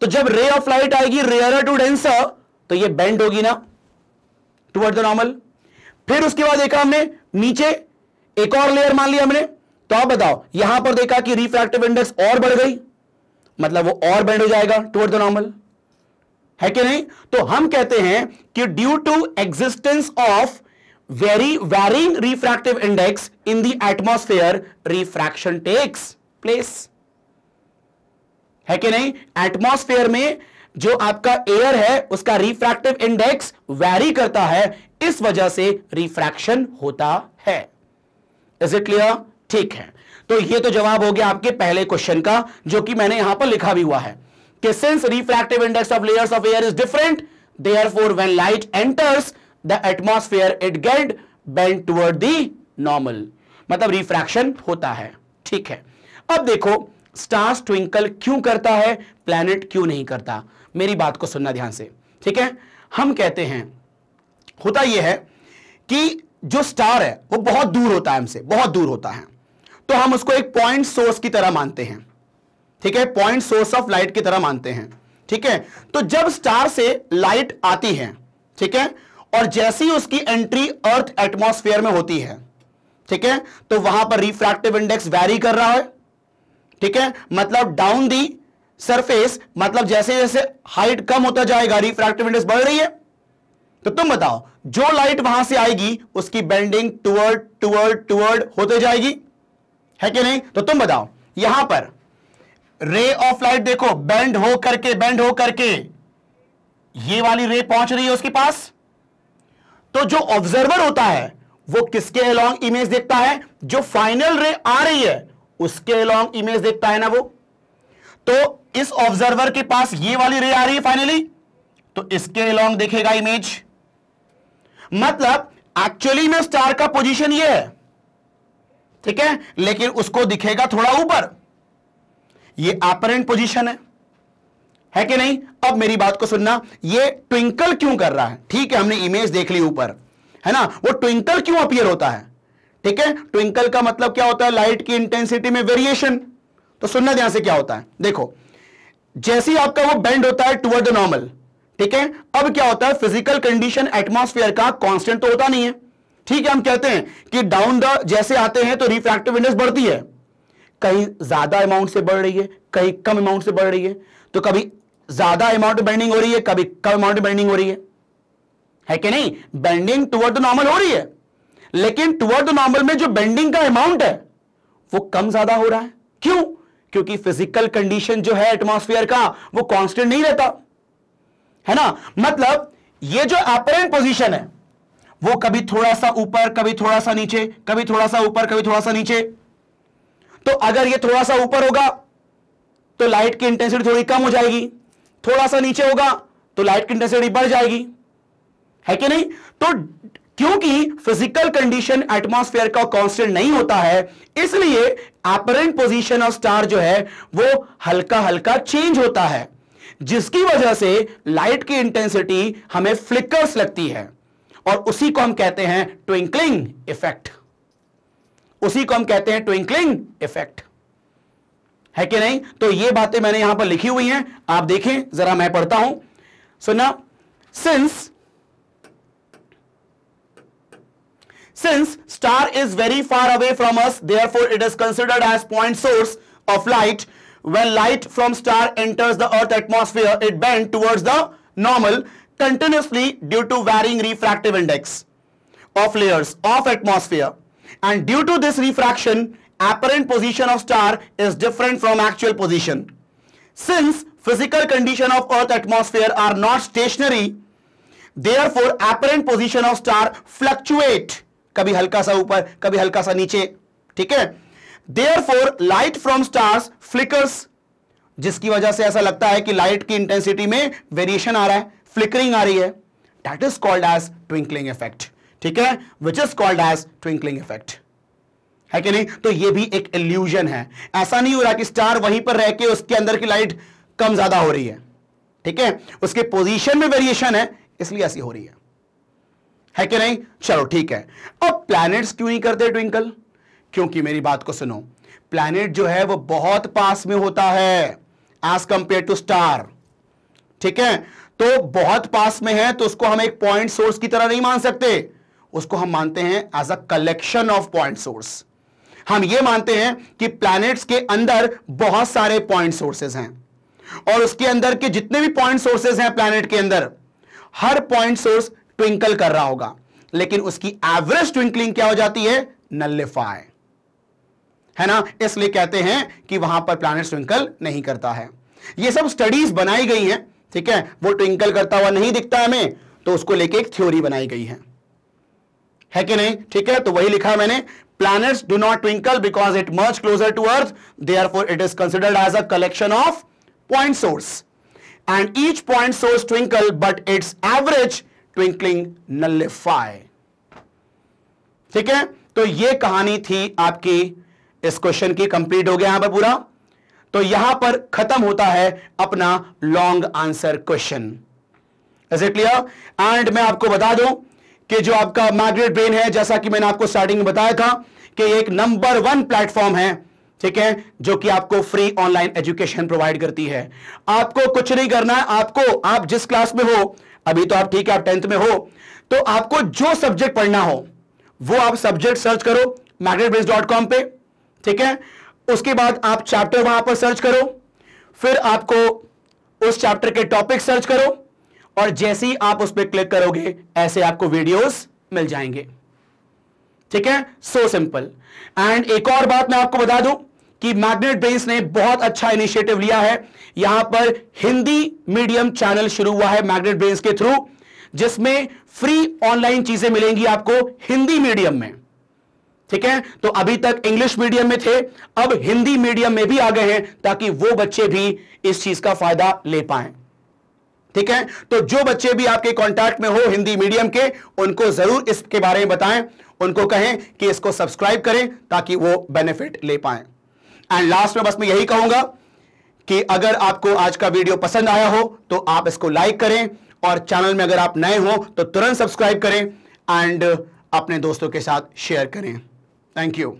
तो जब रे ऑफ लाइट आएगी रेयरर टू डेंसर तो ये बेंड होगी ना टूवर्ड द नॉर्मल फिर उसके बाद देखा हमने नीचे एक और लेयर मान लिया हमने तो आप बताओ यहां पर देखा कि रिफ्रैक्टिव इंडेक्स और बढ़ गई मतलब वो और बेंड हो जाएगा टूवर्ड द नॉर्मल है कि नहीं तो हम कहते हैं कि due to existence of very varying refractive index in the atmosphere refraction takes place है कि नहीं एटमोस्फेयर में जो आपका एयर है उसका रिफ्रैक्टिव इंडेक्स वैरी करता है इस वजह से रिफ्रैक्शन होता है इज इट क्लियर ठीक है तो ये तो जवाब हो गया आपके पहले क्वेश्चन का जो कि मैंने यहां पर लिखा भी हुआ है कि since refractive index of layers of air is different therefore when light enters the atmosphere it get bend toward the normal मतलब रिफ्रैक्शन होता है ठीक है अब देखो स्टार्स ट्विंकल क्यों करता है प्लैनेट क्यों नहीं करता मेरी बात को सुनना ध्यान से ठीक है हम कहते हैं होता यह है कि जो स्टार है वो बहुत दूर होता है हमसे बहुत दूर होता है तो हम उसको एक पॉइंट सोर्स की तरह मानते हैं ठीक है पॉइंट सोर्स ऑफ लाइट की तरह मानते हैं ठीक है तो जब स्टार से लाइट आती है ठीक है और जैसी उसकी एंट्री अर्थ एटमोस्फेयर में होती है ठीक है तो वहां पर रिफ्रैक्टिव इंडेक्स वैरी कर रहा है ठीक है मतलब डाउन दी सरफेस मतलब जैसे जैसे हाइट कम होता जाएगा रिफ्रैक्टिव इंडेक्स बढ़ रही है तो तुम बताओ जो लाइट वहां से आएगी उसकी बेंडिंग टूअर्ड टुवर्ड टूअर्ड होते जाएगी है कि नहीं तो तुम बताओ यहां पर रे ऑफ लाइट देखो बेंड हो करके बेंड हो करके ये वाली रे पहुंच रही है उसके पास तो जो ऑब्जर्वर होता है वो किसके अलोंग इमेज देखता है जो फाइनल रे आ रही है उसके अलोंग इमेज देखता है ना वो तो इस ऑब्जर्वर के पास ये वाली रे आ रही है फाइनली तो इसके अलोंग देखेगा इमेज मतलब एक्चुअली में स्टार का पोजीशन ये है ठीक है लेकिन उसको दिखेगा थोड़ा ऊपर ये अपरेंट पोजिशन है है कि नहीं अब मेरी बात को सुनना ये ट्विंकल क्यों कर रहा है ठीक है हमने इमेज देख ली ऊपर है ना वो ट्विंकल क्यों अपियर होता है ठीक है ट्विंकल का मतलब क्या होता है लाइट की इंटेंसिटी में वेरिएशन तो सुनना ध्यान से क्या होता है देखो जैसे ही आपका वो बेंड होता है टुवर्ड द नॉर्मल ठीक है अब क्या होता है फिजिकल कंडीशन एटमोस्फेयर का कॉन्स्टेंट तो होता नहीं है ठीक है हम कहते हैं कि डाउन द जैसे आते हैं तो रिफ्रैक्टिव इंडेक्स बढ़ती है कहीं ज्यादा अमाउंट से बढ़ रही है कहीं कम अमाउंट से बढ़ रही है तो कभी ज्यादा अमाउंट बेंडिंग हो रही है कभी कम अमाउंट बेंडिंग हो रही है है कि नहीं बेंडिंग टुवर्ड द नॉर्मल हो रही है लेकिन टुवर्ड नॉर्मल में जो बेंडिंग का अमाउंट है वो कम ज्यादा हो रहा है क्यों क्योंकि फिजिकल कंडीशन जो है एटमोस्फियर का वो कांस्टेंट नहीं रहता है ना मतलब ये जो अपरेंट पोजिशन है वो कभी थोड़ा सा ऊपर कभी थोड़ा सा नीचे कभी थोड़ा सा ऊपर कभी थोड़ा सा नीचे तो अगर ये थोड़ा सा ऊपर होगा तो लाइट की इंटेंसिटी थोड़ी कम हो जाएगी थोड़ा सा नीचे होगा तो लाइट की इंटेंसिटी बढ़ जाएगी है कि नहीं तो क्योंकि फिजिकल कंडीशन एटमॉस्फेयर का कांस्टेंट नहीं होता है इसलिए अपरेंट पोजीशन ऑफ स्टार जो है वो हल्का हल्का चेंज होता है जिसकी वजह से लाइट की इंटेंसिटी हमें फ्लिकर्स लगती है और उसी को हम कहते हैं ट्विंकलिंग इफेक्ट उसी को हम कहते हैं ट्विंकलिंग इफेक्ट है कि नहीं तो ये बातें मैंने यहां पर लिखी हुई हैं आप देखें जरा मैं पढ़ता हूं सुना since since star is very far away from us therefore it is considered as point source of light when light from star enters the earth atmosphere it bend towards the normal continuously due to varying refractive index of layers of atmosphere and due to this refraction apparent position of star is different from actual position. Since physical condition of earth atmosphere are not stationary, therefore apparent position of star fluctuate. kabhi halka sa upar kabhi halka sa niche theek hai therefore light from stars flickers flickers जिसकी वजह से ऐसा लगता है कि light की intensity में variation आ रहा है फ्लिकरिंग आ रही है that is called as twinkling effect ठीक है which is called as twinkling effect है कि नहीं तो ये भी एक एल्यूजन है ऐसा नहीं हो रहा कि स्टार वहीं पर रह के उसके अंदर की लाइट कम ज्यादा हो रही है ठीक है उसके पोजीशन में वेरिएशन है इसलिए ऐसी हो रही है है कि नहीं चलो ठीक है अब प्लैनेट्स क्यों नहीं करते ट्विंकल क्योंकि मेरी बात को सुनो प्लैनेट जो है वो बहुत पास में होता है एज कंपेयर टू स्टार ठीक है तो बहुत पास में है तो उसको हम एक पॉइंट सोर्स की तरह नहीं मान सकते उसको हम मानते हैं as a collection of point source हम ये मानते हैं कि प्लैनेट्स के अंदर बहुत सारे पॉइंट सोर्सेज हैं और उसके अंदर के जितने भी पॉइंट सोर्सेज हैं प्लैनेट के अंदर हर पॉइंट सोर्स ट्विंकल कर रहा होगा लेकिन उसकी एवरेज ट्विंकलिंग क्या हो जाती है नलिफाई है ना इसलिए कहते हैं कि वहां पर प्लैनेट ट्विंकल नहीं करता है ये सब स्टडीज बनाई गई हैं ठीक है वो ट्विंकल करता हुआ नहीं दिखता हमें तो उसको लेके एक थ्योरी बनाई गई है है कि नहीं ठीक है तो वही लिखा मैंने planets do not twinkle because it merge closer to earth therefore it is considered as a collection of point source and each point source twinkle but its average twinkling nullify ठीक है तो ये कहानी थी आपकी इस क्वेश्चन की complete हो गया यहां पर पूरा तो यहां पर खत्म होता है अपना long answer question is it clear and मैं आपको बता दूं कि जो आपका माइग्रेट ब्रेन है जैसा कि मैंने आपको स्टार्टिंग में बताया था कि एक नंबर वन प्लेटफॉर्म है ठीक है जो कि आपको फ्री ऑनलाइन एजुकेशन प्रोवाइड करती है आपको कुछ नहीं करना है आपको आप जिस क्लास में हो अभी तो आप ठीक है आप टेंथ में हो तो आपको जो सब्जेक्ट पढ़ना हो वो आप सब्जेक्ट सर्च करो मैग्नेटबेस डॉट कॉम पे ठीक है उसके बाद आप चैप्टर वहां पर सर्च करो फिर आपको उस चैप्टर के टॉपिक सर्च करो और जैसे ही आप उस पर क्लिक करोगे ऐसे आपको वीडियोस मिल जाएंगे ठीक है सो सिंपल एंड एक और बात मैं आपको बता दूं कि मैग्नेट ब्रेन्स ने बहुत अच्छा इनिशिएटिव लिया है यहां पर हिंदी मीडियम चैनल शुरू हुआ है मैग्नेट ब्रेन्स के थ्रू जिसमें फ्री ऑनलाइन चीजें मिलेंगी आपको हिंदी मीडियम में ठीक है तो अभी तक इंग्लिश मीडियम में थे अब हिंदी मीडियम में भी आ गए हैं ताकि वो बच्चे भी इस चीज का फायदा ले पाएं ठीक है तो जो बच्चे भी आपके कांटेक्ट में हो हिंदी मीडियम के उनको जरूर इसके बारे में बताएं उनको कहें कि इसको सब्सक्राइब करें ताकि वो बेनिफिट ले पाए एंड लास्ट में बस मैं यही कहूंगा कि अगर आपको आज का वीडियो पसंद आया हो तो आप इसको लाइक करें और चैनल में अगर आप नए हो तो तुरंत सब्सक्राइब करें एंड अपने दोस्तों के साथ शेयर करें थैंक यू